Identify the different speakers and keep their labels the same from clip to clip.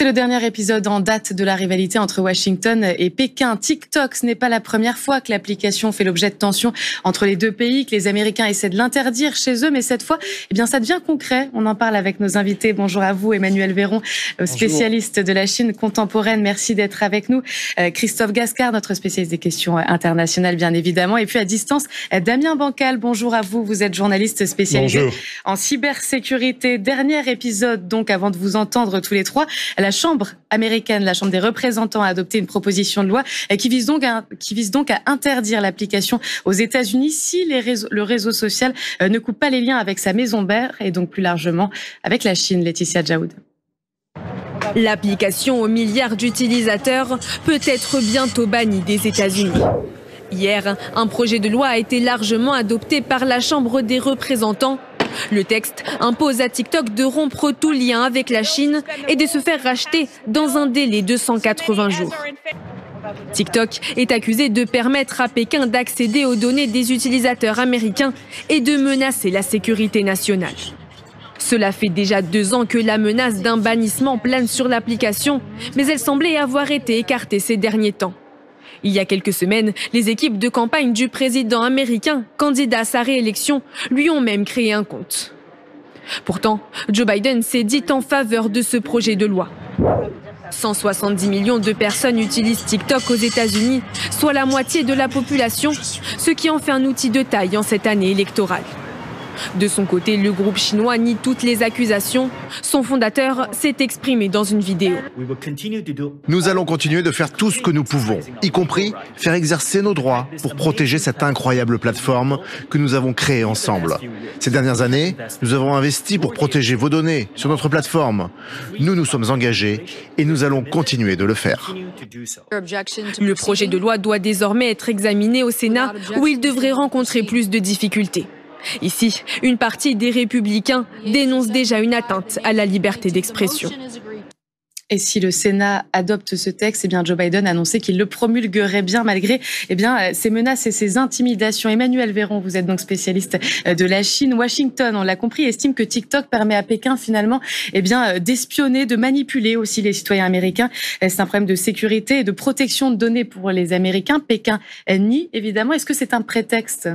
Speaker 1: C'est le dernier épisode en date de la rivalité entre Washington et Pékin. TikTok, ce n'est pas la première fois que l'application fait l'objet de tensions entre les deux pays, que les Américains essaient de l'interdire chez eux, mais cette fois, eh bien, ça devient concret. On en parle avec nos invités. Bonjour à vous, Emmanuel Véron, euh, spécialiste de la Chine contemporaine. Merci d'être avec nous. Euh, Christophe Gascard, notre spécialiste des questions euh, internationales, bien évidemment. Et puis à distance, Damien Bancal. Bonjour à vous. Vous êtes journaliste spécialisé en cybersécurité. Dernier épisode, donc, avant de vous entendre tous les trois la Chambre américaine, la Chambre des représentants, a adopté une proposition de loi euh, qui vise donc à, interdire l'application aux États-Unis si le réseau social euh, ne coupe pas les liens avec sa maison mère et donc plus largement avec la Chine. Laetitia Jaoud.
Speaker 2: L'application aux milliards d'utilisateurs peut être bientôt bannie des États-Unis. Hier, un projet de loi a été largement adopté par la Chambre des représentants le texte impose à TikTok de rompre tout lien avec la Chine et de se faire racheter dans un délai de 180 jours. TikTok est accusé de permettre à Pékin d'accéder aux données des utilisateurs américains et de menacer la sécurité nationale. Cela fait déjà deux ans que la menace d'un bannissement plane sur l'application, mais elle semblait avoir été écartée ces derniers temps. Il y a quelques semaines, les équipes de campagne du président américain, candidat à sa réélection, lui ont même créé un compte. Pourtant, Joe Biden s'est dit en faveur de ce projet de loi. 170 millions de personnes utilisent TikTok aux États-Unis, soit la moitié de la population, ce qui en fait un outil de taille en cette année électorale. De son côté, le groupe chinois nie toutes les accusations. Son fondateur s'est exprimé dans une vidéo.
Speaker 3: Nous allons continuer de faire tout ce que nous pouvons, y compris faire exercer nos droits pour protéger cette incroyable plateforme que nous avons créée ensemble. Ces dernières années, nous avons investi pour protéger vos données sur notre plateforme. Nous nous sommes engagés et nous allons continuer de le faire.
Speaker 2: Le projet de loi doit désormais être examiné au Sénat où il devrait rencontrer plus de difficultés. Ici, une partie des républicains dénonce déjà une atteinte à la liberté d'expression.
Speaker 1: Et si le Sénat adopte ce texte, eh bien Joe Biden a annoncé qu'il le promulguerait bien malgré eh euh, ses bien, ces menaces et ses intimidations. Emmanuel Véron, vous êtes donc spécialiste euh, de la Chine. Washington, on l'a compris, estime que TikTok permet à Pékin finalement et eh bien, euh, d'espionner, de manipuler aussi les citoyens américains. C'est un problème de sécurité et de protection de données pour les Américains. Pékin nie, évidemment. Est-ce que c'est un prétexte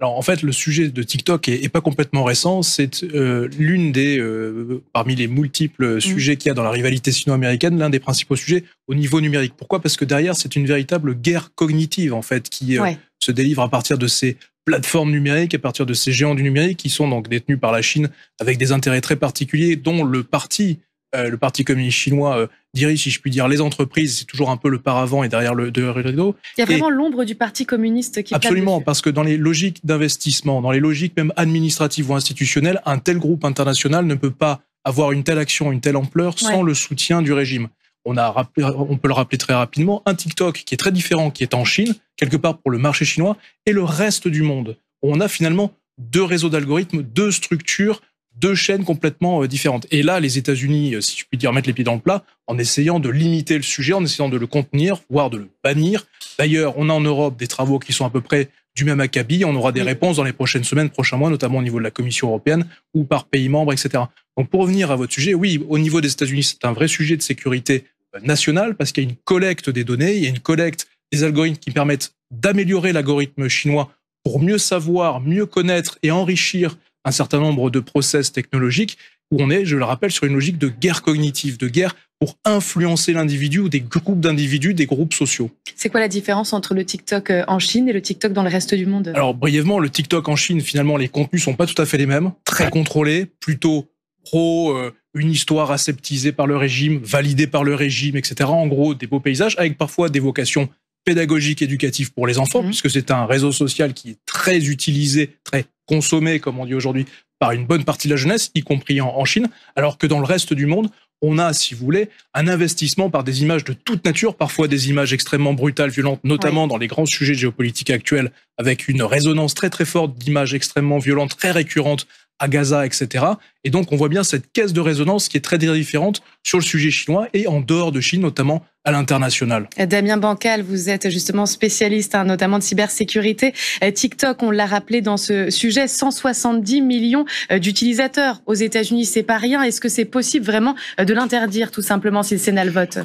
Speaker 3: alors en fait, le sujet de TikTok est, pas complètement récent. C'est euh, l'une des euh, parmi les multiples mm. sujets qu'il y a dans la rivalité sino-américaine, l'un des principaux sujets au niveau numérique. Pourquoi Parce que derrière, c'est une véritable guerre cognitive en fait qui euh, se délivre à partir de ces plateformes numériques, à partir de ces géants du numérique qui sont donc détenus par la Chine avec des intérêts très particuliers, dont le parti euh, le Parti communiste chinois euh, dirige, si je puis dire, les entreprises, c'est toujours un peu le paravent et derrière le, derrière Il
Speaker 1: y a vraiment l'ombre du Parti communiste qui est Absolument,
Speaker 3: parce que dans les logiques d'investissement, dans les logiques même administratives ou institutionnelles, un tel groupe international ne peut pas avoir une telle action, une telle ampleur sans le soutien du régime. On, a on peut le rappeler très rapidement, un TikTok qui est très différent, qui est en Chine, quelque part pour le marché chinois, et le reste du monde. On a finalement deux réseaux d'algorithmes, deux structures deux chaînes complètement euh, différentes. Et là, les États-Unis, euh, si je puis dire, mettent les pieds dans le plat en essayant de limiter le sujet, en essayant de le contenir, voire de le bannir. D'ailleurs, on a en Europe des travaux qui sont à peu près du même acabit. On aura des réponses dans les prochaines semaines, prochains mois, notamment au niveau de la Commission européenne ou par pays membre, etc. Donc, pour revenir à votre sujet, oui, au niveau des États-Unis, c'est un vrai sujet de sécurité euh, nationale parce qu'il y a une collecte des données, il y a une collecte des algorithmes qui permettent d'améliorer l'algorithme chinois pour mieux savoir, mieux connaître et enrichir un certain nombre de process technologiques où on est, je le rappelle, sur une logique de guerre cognitive, de guerre pour influencer l'individu ou des groupes d'individus, des groupes sociaux.
Speaker 1: C'est quoi la différence entre le TikTok euh, en Chine et le TikTok dans le reste du monde Alors
Speaker 3: brièvement, le TikTok en Chine, finalement, les contenus sont pas tout à fait les mêmes, très contrôlés, plutôt pro, euh, une histoire aseptisée par le régime, validée par le régime, etc. En gros, des beaux paysages avec parfois des vocations pédagogique éducatif pour les enfants, mmh. puisque c'est un réseau social qui est très utilisé, très consommé, comme on dit aujourd'hui, par une bonne partie de la jeunesse, y compris en, Chine, alors que dans le reste du monde, on a, si vous voulez, un investissement par des images de toute nature, parfois des images extrêmement brutales, violentes, notamment dans les grands sujets géopolitiques actuels avec une résonance très très forte d'images extrêmement violentes, très récurrentes à Gaza, etc. Et donc on voit bien cette caisse de résonance qui est très différente sur le sujet chinois et en dehors de Chine, notamment à l'international.
Speaker 1: Damien Bancal, vous êtes justement spécialiste hein, notamment de cybersécurité. Euh, TikTok, on l'a rappelé dans ce sujet, 170 millions euh, d'utilisateurs aux États-Unis, c'est pas rien. Est-ce que c'est possible vraiment euh, de l'interdire tout simplement si le Sénat le vote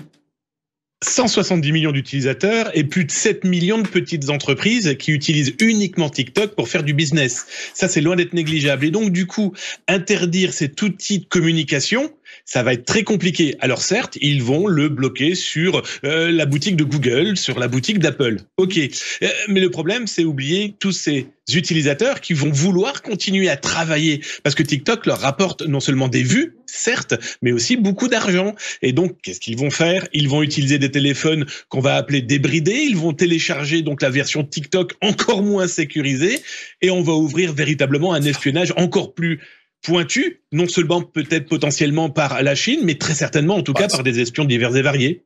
Speaker 4: 170 millions d'utilisateurs et plus de 7 millions de petites entreprises qui utilisent uniquement TikTok pour faire du business. Ça, c'est loin d'être négligeable. Et donc, du coup, interdire cet outil de communication, ça va être très compliqué. Alors certes, ils vont le bloquer sur euh, la boutique de Google, sur la boutique d'Apple. OK. Euh, mais le problème, c'est oublier tous ces utilisateurs qui vont vouloir continuer à travailler parce que TikTok leur rapporte non seulement des vues, certes, mais aussi beaucoup d'argent. Et donc, qu'est-ce qu'ils vont faire Ils vont utiliser des téléphones qu'on va appeler débridés. Ils vont télécharger donc la version TikTok encore moins sécurisée et on va ouvrir véritablement un espionnage encore plus pointu, non seulement peut-être potentiellement par la Chine, mais très certainement en tout cas par des espions divers et variés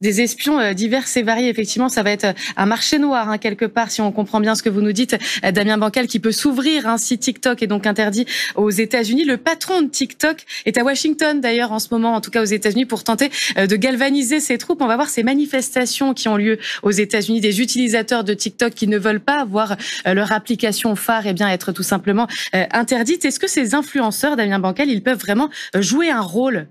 Speaker 1: des espions euh, divers et variés. Effectivement, ça va être euh, un marché noir hein, quelque part, si on comprend bien ce que vous nous dites, euh, Damien Bancal, qui peut s'ouvrir hein, si TikTok est donc interdit aux États-Unis. Le patron de TikTok est à Washington d'ailleurs en ce moment, en tout cas aux États-Unis, pour tenter de galvaniser ses troupes. On va voir ces manifestations qui ont lieu aux États-Unis des utilisateurs de TikTok qui ne veulent pas voir leur application phare et eh bien être tout simplement interdite. Est-ce que ces influenceurs, Damien Bancal, ils peuvent vraiment jouer un rôle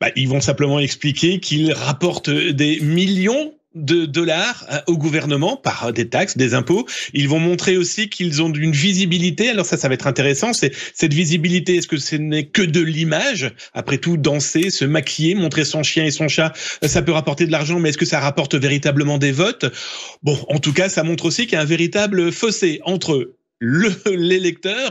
Speaker 4: bah, ils vont simplement expliquer qu'ils rapportent des millions de dollars euh, au gouvernement par des taxes, des impôts. Ils vont montrer aussi qu'ils ont une visibilité. Alors ça, ça va être intéressant. C'est cette visibilité. Est-ce que ce n'est que de l'image Après tout, danser, se maquiller, montrer son chien et son chat, euh, ça peut rapporter de l'argent, mais est-ce que ça rapporte véritablement des votes Bon, en tout cas, ça montre aussi qu'il y a un véritable fossé entre l'électeur,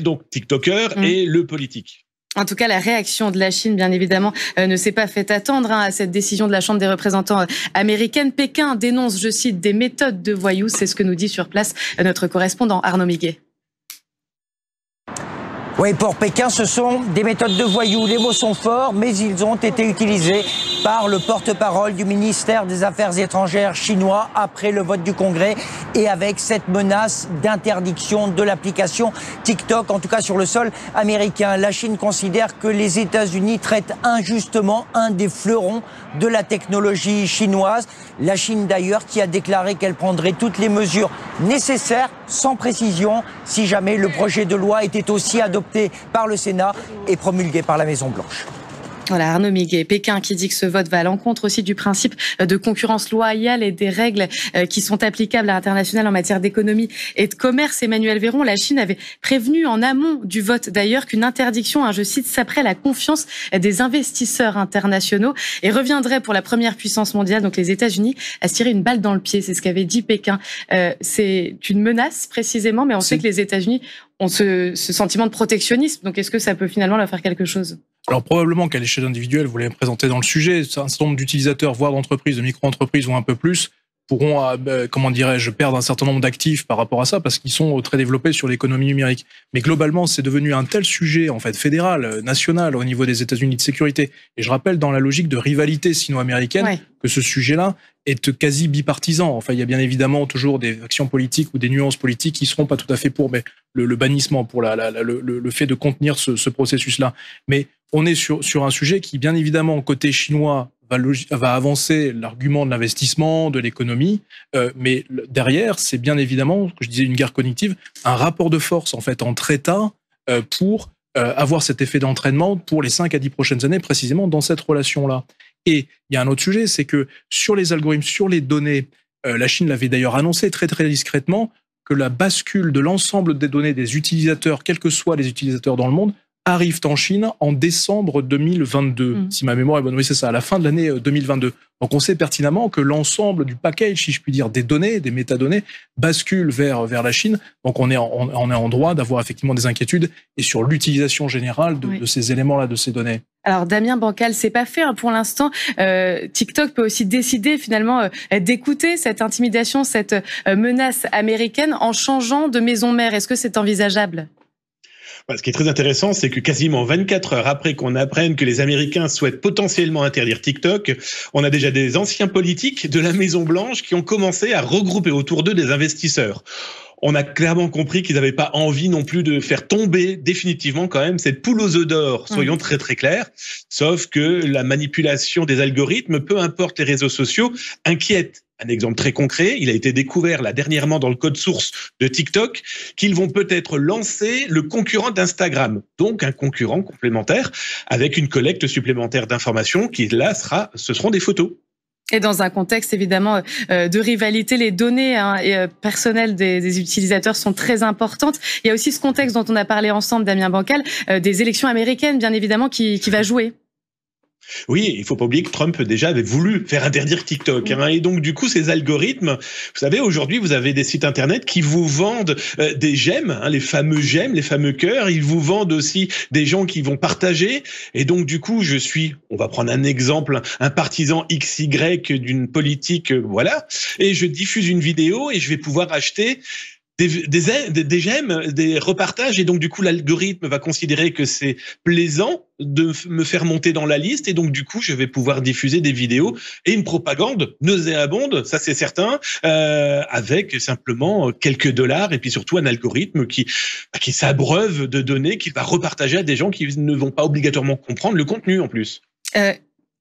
Speaker 4: donc TikToker, mm. et le politique.
Speaker 1: En tout cas, la réaction de la Chine, bien évidemment, euh, ne s'est pas fait attendre hein, à cette décision de la Chambre des représentants euh, américaine. Pékin dénonce, je cite, des méthodes de voyous. C'est ce que nous dit sur place euh, notre correspondant Arnaud Miguet.
Speaker 5: Oui, pour Pékin, ce sont des méthodes de voyous. Les mots sont forts, mais ils ont été utilisés par le porte-parole du ministère des Affaires étrangères chinois après le vote du Congrès et avec cette menace d'interdiction de l'application TikTok, en tout cas sur le sol américain. La Chine considère que les États-Unis traitent injustement un des fleurons de la technologie chinoise. La Chine d'ailleurs qui a déclaré qu'elle prendrait toutes les mesures nécessaires, sans précision, si jamais le projet de loi était aussi adopté par le Sénat et promulgué par la Maison Blanche.
Speaker 1: Voilà, Arnaud Miguet, Pékin qui dit que ce vote va à l'encontre aussi du principe de concurrence loyale et des règles euh, qui sont applicables à l'international en matière d'économie et de commerce. Emmanuel Véron, la Chine avait prévenu en amont du vote d'ailleurs qu'une interdiction, hein, je cite, saperait la confiance des investisseurs internationaux et reviendrait pour la première puissance mondiale, donc les États-Unis, à se tirer une balle dans le pied. C'est ce qu'avait dit Pékin. Euh, c'est une menace précisément, mais on sait que les États-Unis ont ce, sentiment de protectionnisme. Donc, est-ce que ça peut finalement leur faire quelque chose
Speaker 3: alors probablement qu'à l'échelle individuelle, vous l'avez présenté dans le sujet, un certain nombre d'utilisateurs, voire d'entreprises, de micro-entreprises ou un peu plus, pourront, euh, bah, comment dirais-je, perdre un certain nombre d'actifs par rapport à ça parce qu'ils sont euh, très développés sur l'économie numérique. Mais globalement, c'est devenu un tel sujet en fait fédéral, euh, national, au niveau des États-Unis de sécurité. Et je rappelle dans la logique de rivalité sino-américaine que ce sujet-là est quasi bipartisan. Enfin, il y a bien évidemment toujours des actions politiques ou des nuances politiques qui ne seront pas tout à fait pour, mais le, bannissement pour le, fait de contenir ce, processus-là. Mais on est sur, sur un sujet qui, bien évidemment, côté chinois va, avancer l'argument de l'investissement, de l'économie, euh, mais derrière, c'est bien évidemment, je disais une guerre cognitive, un rapport de force en fait entre États euh, pour euh, avoir cet effet d'entraînement pour les 5 à 10 prochaines années, précisément dans cette relation-là. Et il y a un autre sujet, c'est que sur les algorithmes, sur les données, la Chine l'avait d'ailleurs annoncé très très discrètement, que la bascule de l'ensemble des données des utilisateurs, quels que soient les utilisateurs dans le monde, arrivent en Chine en décembre 2022, hmm. si ma mémoire est bonne. Oui, c'est ça, à la fin de l'année 2022. Euh, Donc on sait pertinemment que l'ensemble du package, si je puis dire, des données, des métadonnées, bascule vers, vers la Chine. Donc on est en, on est en droit d'avoir effectivement des inquiétudes et sur l'utilisation générale de, ces éléments-là, de ces données.
Speaker 1: Alors Damien Bancal, c'est pas fait hein, pour l'instant. Euh, TikTok peut aussi décider finalement euh, d'écouter cette intimidation, cette menace américaine en changeant de maison mère. Est-ce que c'est envisageable
Speaker 4: bah, ce qui est très intéressant, c'est que quasiment 24 heures après qu'on apprenne que les Américains souhaitent potentiellement interdire TikTok, on a déjà des anciens politiques de la Maison Blanche qui ont commencé à regrouper autour d'eux des investisseurs on a clairement compris qu'ils n'avaient pas envie non plus de faire tomber définitivement quand même cette poule aux œufs d'or, mm. soyons très très clairs. Sauf que la manipulation des algorithmes, peu importe les réseaux sociaux, inquiète un exemple très concret, il a été découvert là dernièrement dans le code source de TikTok qu'ils vont peut-être lancer le concurrent d'Instagram, donc un concurrent complémentaire avec une collecte supplémentaire d'informations qui là sera, ce seront des photos.
Speaker 1: Et dans un contexte évidemment euh, euh, de rivalité, les données hein, euh, personnelles des, utilisateurs sont très importantes. Il y a aussi ce contexte dont on a parlé ensemble, Damien Bancal, des élections américaines, bien évidemment, qui, qui va jouer.
Speaker 4: Oui, il faut pas oublier que Trump déjà avait voulu faire interdire TikTok. Hein. et donc du coup, ces algorithmes, vous savez, aujourd'hui, vous avez des sites internet qui vous vendent euh, des j'aime, hein, les fameux j'aime, les fameux cœurs. Ils vous vendent aussi des gens qui vont partager. Et donc du coup, je suis, on va prendre un exemple, un partisan XY d'une politique, euh, voilà, et je diffuse une vidéo et je vais pouvoir acheter des, des, des, j'aime, des repartages, et donc du coup l'algorithme va considérer que c'est plaisant de me faire monter dans la liste, et donc du coup je vais pouvoir diffuser des vidéos et une propagande nauséabonde, ça c'est certain, euh, avec simplement quelques dollars, et puis surtout un algorithme qui, bah, qui s'abreuve de données qui va repartager à des gens qui ne vont pas obligatoirement comprendre le contenu en plus. Euh,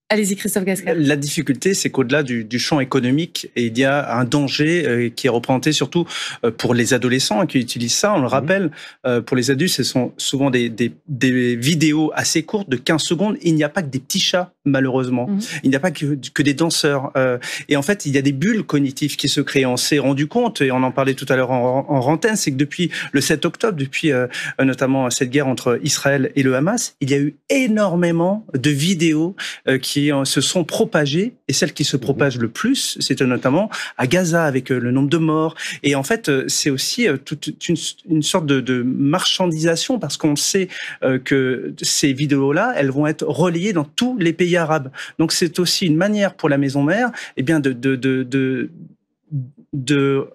Speaker 4: Allez-y, Christophe Gascard. La difficulté, c'est qu'au-delà du, champ économique, il y a un
Speaker 5: danger euh, qui est représenté surtout euh, pour les adolescents qui utilisent ça. On le mmh. rappelle, euh, pour les adultes, ce sont souvent des, des vidéos assez courtes de 15 secondes. Il n'y a pas que des petits chats malheureusement. Mhm. Il n'y a pas que, des danseurs. Euh, et en fait, il y a des bulles cognitives qui se créent. On s'est rendu compte, et on en parlait tout à l'heure en, en c'est que depuis le 7 octobre, depuis euh, notamment euh, cette guerre entre Israël et le Hamas, il y a eu énormément de vidéos qui se sont propagées. Et celles qui se mhm. propagent le plus, c'est notamment à Gaza, avec le nombre de morts. Et en fait, c'est aussi toute une, sorte de, de, marchandisation, parce qu'on sait que ces vidéos-là, elles vont être relayées dans tous les pays arabe. Donc c'est aussi une manière pour la maison mère, eh bien de de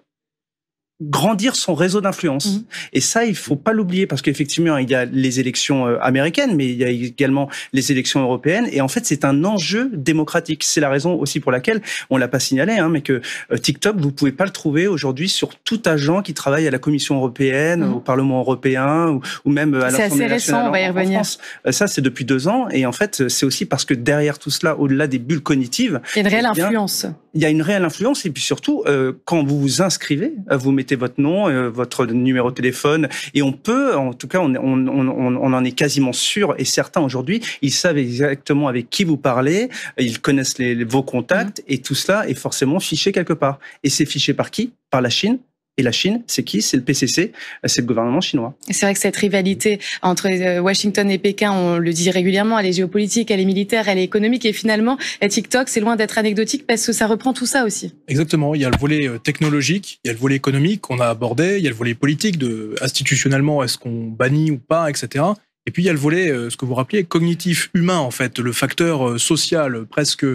Speaker 5: grandir son réseau d'influence. Mhm. Et ça, il faut pas l'oublier parce qu'effectivement, il y a les élections euh, américaines, mais il y a également les élections européennes. Et en fait, c'est un enjeu démocratique. C'est la raison aussi pour laquelle on l'a pas signalé, hein, mais que euh, TikTok, vous pouvez pas le trouver aujourd'hui sur tout agent qui travaille à la Commission européenne, mhm. au Parlement européen, ou, même à l'Assemblée nationale. C'est assez récent, en, euh, Ça, c'est depuis deux ans. Et en fait, c'est aussi parce que derrière tout cela, au-delà des bulles cognitives, il y a une réelle eh influence. Il y a une réelle influence. Et puis surtout, quand vous vous inscrivez, vous mettez votre nom, euh, votre numéro de téléphone, et on peut, en tout cas, on, en est quasiment sûr et certains aujourd'hui, ils savent exactement avec qui vous parlez, ils connaissent vos contacts, mmh. et tout cela est forcément fiché quelque part. Et c'est fiché par qui Par la Chine et la Chine, c'est qui C'est le PCC, c'est le gouvernement chinois.
Speaker 1: C'est vrai que cette rivalité entre euh, Washington et Pékin, on le dit régulièrement, elle est géopolitique, elle est militaire, elle est économique et finalement, TikTok, c'est loin d'être anecdotique parce que ça reprend tout ça aussi.
Speaker 3: Exactement, il y a le volet euh, technologique, il y a le volet économique qu'on a abordé, il y a le volet politique institutionnellement, est-ce qu'on bannit ou pas, etc. Et puis il y a le volet, euh, ce que vous rappelez, cognitif, humain en fait, le facteur social presque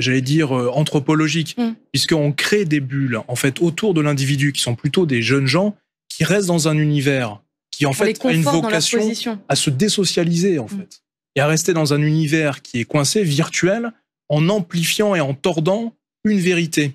Speaker 3: j'allais dire, euh, anthropologique, mm. puisqu'on crée des bulles, en fait, autour de l'individu, qui sont plutôt des jeunes gens, qui restent dans un univers, qui, en fait, a une vocation à se désocialiser, en mm. fait, et à rester dans un univers qui est coincé, virtuel, en amplifiant et en tordant une vérité.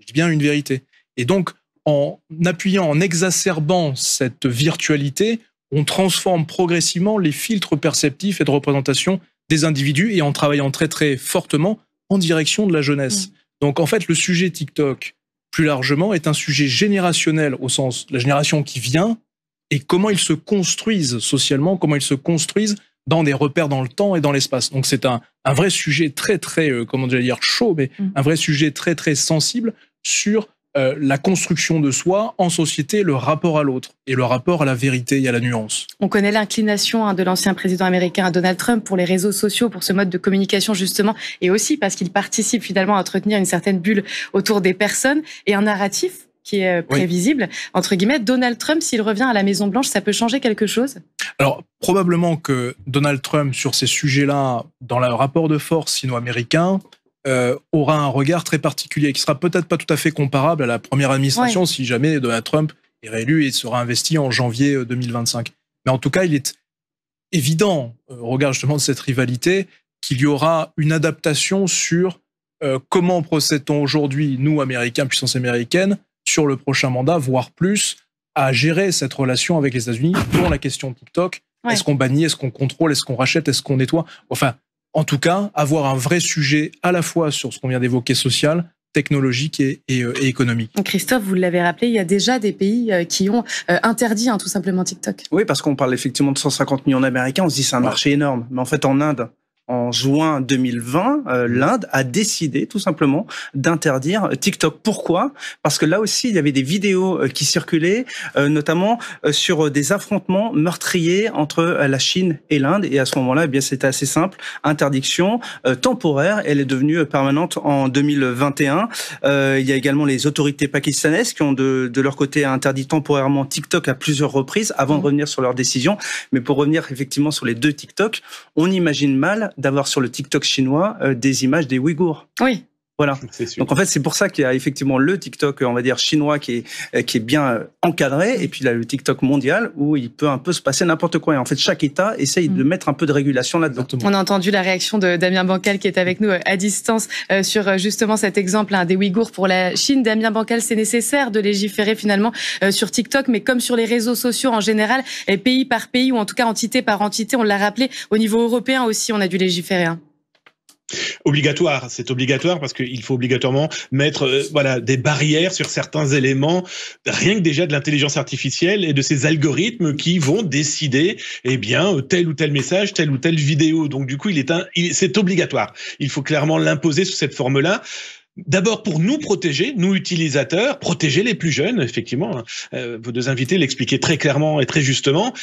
Speaker 3: Je dis bien une vérité. Et donc, en appuyant, en exacerbant cette virtualité, on transforme progressivement les filtres perceptifs et de représentation des individus et en travaillant très très fortement en direction de la jeunesse. Mm. Donc en fait, le sujet TikTok, plus largement, est un sujet générationnel au sens de la génération qui vient et comment ils se construisent socialement, comment ils se construisent dans des repères dans le temps et dans l'espace. Donc c'est un, vrai sujet très très, euh, comment dire, chaud, mais mm. un vrai sujet très très sensible sur euh, la construction de soi en société, le rapport à l'autre et le rapport à la vérité et à la nuance.
Speaker 1: On connaît l'inclination hein, de l'ancien président américain Donald Trump pour les réseaux sociaux, pour ce mode de communication justement, et aussi parce qu'il participe finalement à entretenir une certaine bulle autour des personnes et un narratif qui est euh, prévisible. Entre guillemets, Donald Trump, s'il revient à la Maison Blanche, ça peut changer quelque chose
Speaker 3: Alors, probablement que Donald Trump, sur ces sujets-là, dans le rapport de force sino-américain, euh, aura un regard très particulier, qui sera peut-être pas tout à fait comparable à la première administration si jamais Donald Trump est réélu et sera investi en janvier 2025. Euh, Mais en tout cas, il est évident, euh, au regard justement de cette rivalité, qu'il y aura une adaptation sur comment procède-t-on aujourd'hui, nous, Américains, puissance américaine, sur le prochain mandat, voire plus, à gérer cette relation avec les États-Unis pour la question de TikTok. Est-ce qu'on bannit, est-ce qu'on contrôle, est-ce qu'on rachète, est-ce qu'on nettoie Enfin, en tout cas, avoir un vrai sujet à la fois sur ce qu'on vient d'évoquer social, technologique et, euh, économique.
Speaker 1: Christophe, vous l'avez rappelé, il y a déjà des pays euh, qui ont euh, interdit hein, tout simplement TikTok.
Speaker 3: Oui, parce qu'on
Speaker 5: parle effectivement de 150 millions d'Américains, on se dit c'est un marché énorme. Mais en fait, en Inde, en juin 2020, euh, mhm. l'Inde a décidé tout simplement d'interdire TikTok. Pourquoi Parce que là aussi, il y avait des vidéos euh, qui circulaient, euh, notamment sur des affrontements meurtriers entre la Chine et l'Inde. Et à ce moment-là, eh bien c'était assez simple, interdiction temporaire. Elle est devenue permanente en 2021. il y a également les autorités pakistanaises qui ont de, leur côté interdit temporairement TikTok à plusieurs reprises avant de mhm. revenir sur leur décision. Mais pour revenir effectivement sur les deux TikTok, on imagine mal d'avoir sur le TikTok chinois euh, des images des Ouïghours. Oui. Voilà. Donc en fait, c'est pour ça qu'il y a effectivement le TikTok, on va dire chinois, qui est euh, qui est bien euh, encadré, et puis là le TikTok mondial où il peut un peu se passer n'importe quoi. Et en fait, chaque État essaye de mm. mettre un peu de régulation là-dedans.
Speaker 1: On a entendu la réaction de Damien Bancal qui est avec nous euh, à distance sur justement cet exemple hein, des Ouïghours pour la Chine. Damien Bancal, c'est nécessaire de légiférer finalement sur TikTok, mais comme sur les réseaux sociaux en général, pays par pays ou en tout cas entité par entité, on l'a rappelé au niveau européen aussi, on a dû légiférer. Hein.
Speaker 4: Obligatoire, c'est obligatoire parce qu'il faut obligatoirement mettre euh, voilà des barrières sur certains éléments, rien que déjà de l'intelligence artificielle et de ces algorithmes qui vont décider eh bien euh, tel ou tel message, telle ou telle vidéo. Donc du coup, il est c'est obligatoire. Il faut clairement l'imposer sous cette forme-là. D'abord pour nous protéger, nous utilisateurs, protéger les plus jeunes, effectivement. Hein. Euh, vos deux invités l'expliquaient très clairement et très justement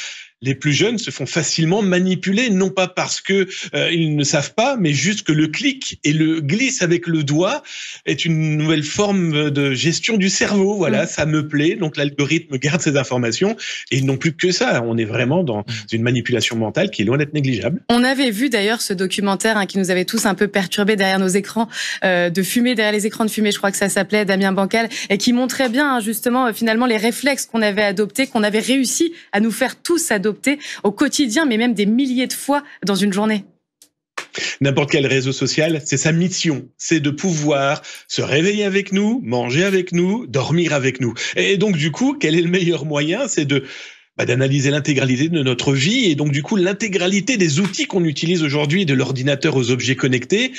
Speaker 4: les plus jeunes se font facilement manipuler, non pas parce que euh, ils ne savent pas, mais juste que le clic et le glisse avec le doigt est une nouvelle forme de gestion du cerveau. Voilà, mm. ça me plaît, donc l'algorithme garde ces informations et non plus que ça. On est vraiment dans mm. une manipulation mentale qui est loin d'être négligeable.
Speaker 1: On avait vu d'ailleurs ce documentaire hein, qui nous avait tous un peu perturbés derrière nos écrans euh, de fumée, derrière les écrans de fumée, je crois que ça s'appelait Damien Bancal, et qui montrait bien hein, justement euh, finalement les réflexes qu'on avait adoptés, qu'on avait réussi à nous faire tous adopter au quotidien, mais même des milliers de fois dans une journée
Speaker 4: N'importe quel réseau social, c'est sa mission, c'est de pouvoir se réveiller avec nous, manger avec nous, dormir avec nous. Et donc du coup, quel est le meilleur moyen C'est de bah, d'analyser l'intégralité de notre vie et donc du coup l'intégralité des outils qu'on utilise aujourd'hui, de l'ordinateur aux objets connectés,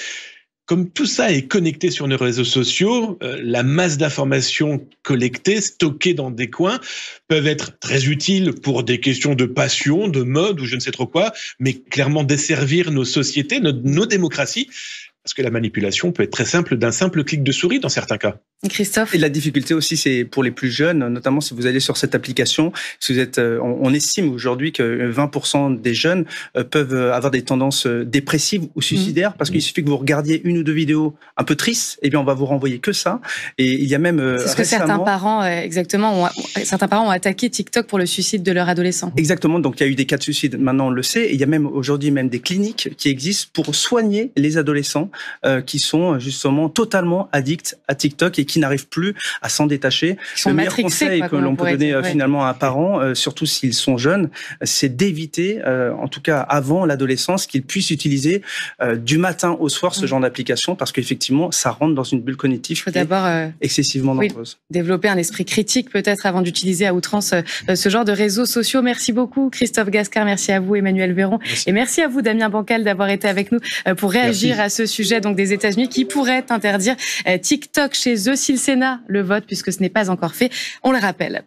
Speaker 4: comme tout ça est connecté sur nos réseaux sociaux, euh, la masse d'informations collectées, stockées dans des coins, peuvent être très utiles pour des questions de passion, de mode ou je ne sais trop quoi, mais clairement desservir nos sociétés, nos démocraties. Parce que la manipulation peut être très simple d'un simple clic de souris dans certains cas. Christophe. Et la difficulté
Speaker 5: aussi, c'est pour les plus jeunes, notamment si vous allez sur cette application, si vous êtes, euh, on, estime aujourd'hui que 20% euh, des jeunes euh, peuvent avoir des tendances dépressives ou suicidaires mmh. parce qu'il suffit que vous regardiez une ou deux vidéos un peu tristes, et eh bien on va vous renvoyer que ça. Et il y a même c'est ce que certains
Speaker 1: parents exactement, ont, certains parents ont attaqué TikTok pour le suicide de leur adolescent. Exactement. Donc
Speaker 5: il y a eu des cas de suicide. Maintenant on le sait. Et il y a même aujourd'hui même des cliniques qui existent pour soigner les adolescents euh, qui sont euh, justement totalement addicts à TikTok et qui n'arrivent plus à s'en détacher. le meilleur conseil que l'on peut donner euh, finalement à un parent, surtout s'ils sont jeunes, c'est d'éviter, en tout cas avant l'adolescence, qu'ils puissent utiliser du matin au soir ce mmh. genre d'application parce qu'effectivement, ça rentre dans une bulle cognitive excessivement dangereuse.
Speaker 1: Développer un esprit critique peut-être avant d'utiliser à outrance ce genre de réseaux sociaux. Merci beaucoup Christophe Gascard, merci à vous Emmanuel Véron et merci à vous Damien Bancal d'avoir été avec nous pour réagir à ce sujet donc des États-Unis qui pourraient interdire euh, TikTok chez eux si le Sénat le vote, puisque ce n'est pas encore fait. On le rappelle.